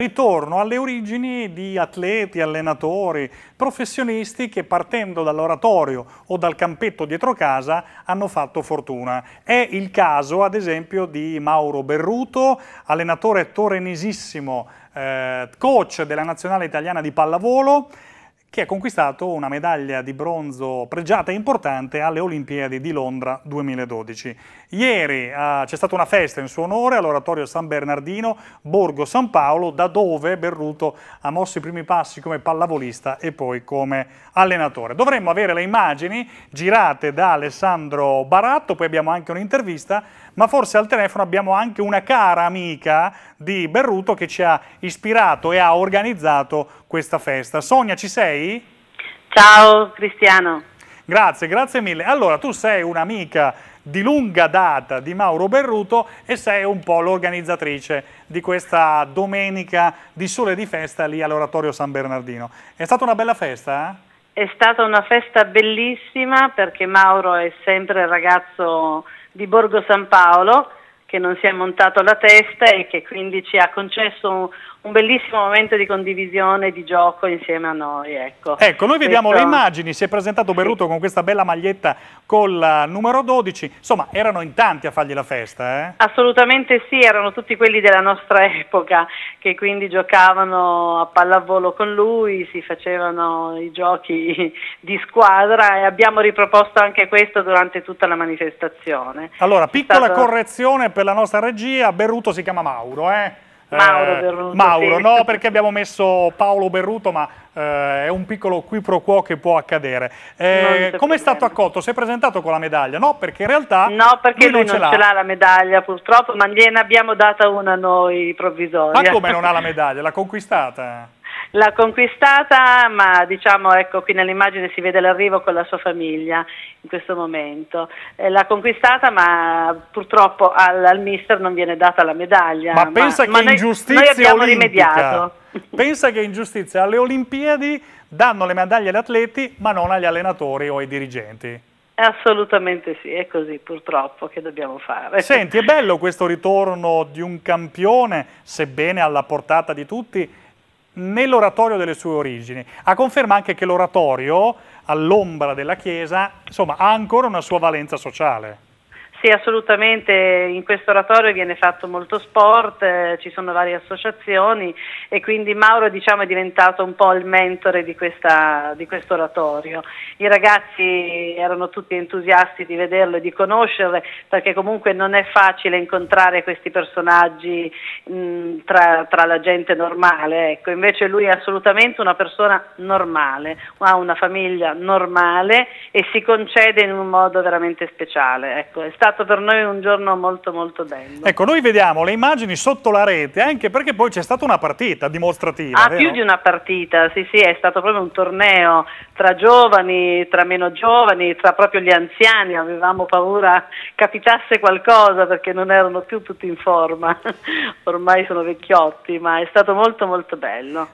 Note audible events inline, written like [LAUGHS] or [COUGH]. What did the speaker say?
Ritorno alle origini di atleti, allenatori, professionisti che partendo dall'oratorio o dal campetto dietro casa hanno fatto fortuna. È il caso ad esempio di Mauro Berruto, allenatore torrenesissimo, eh, coach della nazionale italiana di pallavolo, che ha conquistato una medaglia di bronzo pregiata e importante alle Olimpiadi di Londra 2012. Ieri eh, c'è stata una festa in suo onore all'oratorio San Bernardino, Borgo San Paolo, da dove Berruto ha mosso i primi passi come pallavolista e poi come allenatore. Dovremmo avere le immagini girate da Alessandro Baratto, poi abbiamo anche un'intervista, ma forse al telefono abbiamo anche una cara amica di Berruto che ci ha ispirato e ha organizzato questa festa. Sonia, ci sei? lei? Ciao Cristiano. Grazie, grazie mille. Allora, tu sei un'amica di lunga data di Mauro Berruto e sei un po' l'organizzatrice di questa domenica di sole di festa lì all'oratorio San Bernardino. È stata una bella festa? Eh? È stata una festa bellissima perché Mauro è sempre il ragazzo di Borgo San Paolo che non si è montato la testa e che quindi ci ha concesso un bellissimo momento di condivisione, di gioco insieme a noi. Ecco, ecco noi vediamo Questo... le immagini, si è presentato Berruto sì. con questa bella maglietta col eh, numero 12, insomma erano in tanti a fargli la festa. Eh? Assolutamente sì, erano tutti quelli della nostra epoca che quindi giocavano a pallavolo con lui, si facevano i giochi di squadra e abbiamo riproposto anche questo durante tutta la manifestazione. Allora, piccola stato... correzione per la nostra regia, Berruto si chiama Mauro, eh? Mauro eh, Berruto. Mauro, sì. no perché abbiamo messo Paolo Berruto, ma eh, è un piccolo qui pro quo che può accadere. Eh, Come è stato accolto? Si è presentato con la medaglia? No, perché in realtà No, perché lui, lui non, ce, l'ha. l'ha la medaglia purtroppo, ma gliene abbiamo data una noi provvisoria. Ma come non ha la medaglia? L'ha conquistata? L'ha conquistata, ma diciamo, ecco qui nell'immagine si vede l'arrivo con la sua famiglia in questo momento. Eh, l'ha conquistata, ma purtroppo al, al, mister non viene data la medaglia. Ma, ma pensa ma che noi, ingiustizia noi abbiamo olimpica. rimediato. [LAUGHS] [LAUGHS] Pensa che ingiustizia, alle Olimpiadi danno le medaglie agli atleti, ma non agli allenatori o ai dirigenti. Assolutamente sì, è così purtroppo che dobbiamo fare. Senti, è [LAUGHS] bello questo ritorno di un campione, sebbene alla portata di tutti, nell'oratorio delle sue origini. A conferma anche che l'oratorio, all'ombra della Chiesa, insomma, ha ancora una sua valenza sociale. Sì, assolutamente, in questo oratorio viene fatto molto sport, eh, ci sono varie associazioni e quindi Mauro diciamo, è diventato un po' il mentore di, questa, di questo oratorio. I ragazzi erano tutti entusiasti di vederlo e di conoscerlo perché comunque non è facile incontrare questi personaggi mh, mm, tra, tra, la gente normale, ecco. invece lui è assolutamente una persona normale, ha una famiglia normale e si concede in un modo veramente speciale. Ecco stato per noi un giorno molto molto bello. Ecco, noi vediamo le immagini sotto la rete, anche perché poi c'è stata una partita dimostrativa. Ah, vero? più di una partita, sì sì, è stato proprio un torneo tra giovani, tra meno giovani, tra proprio gli anziani, avevamo paura [LAUGHS] capitasse qualcosa perché non erano più tutti in forma, [LAUGHS] ormai sono vecchiotti, ma è stato molto molto bello.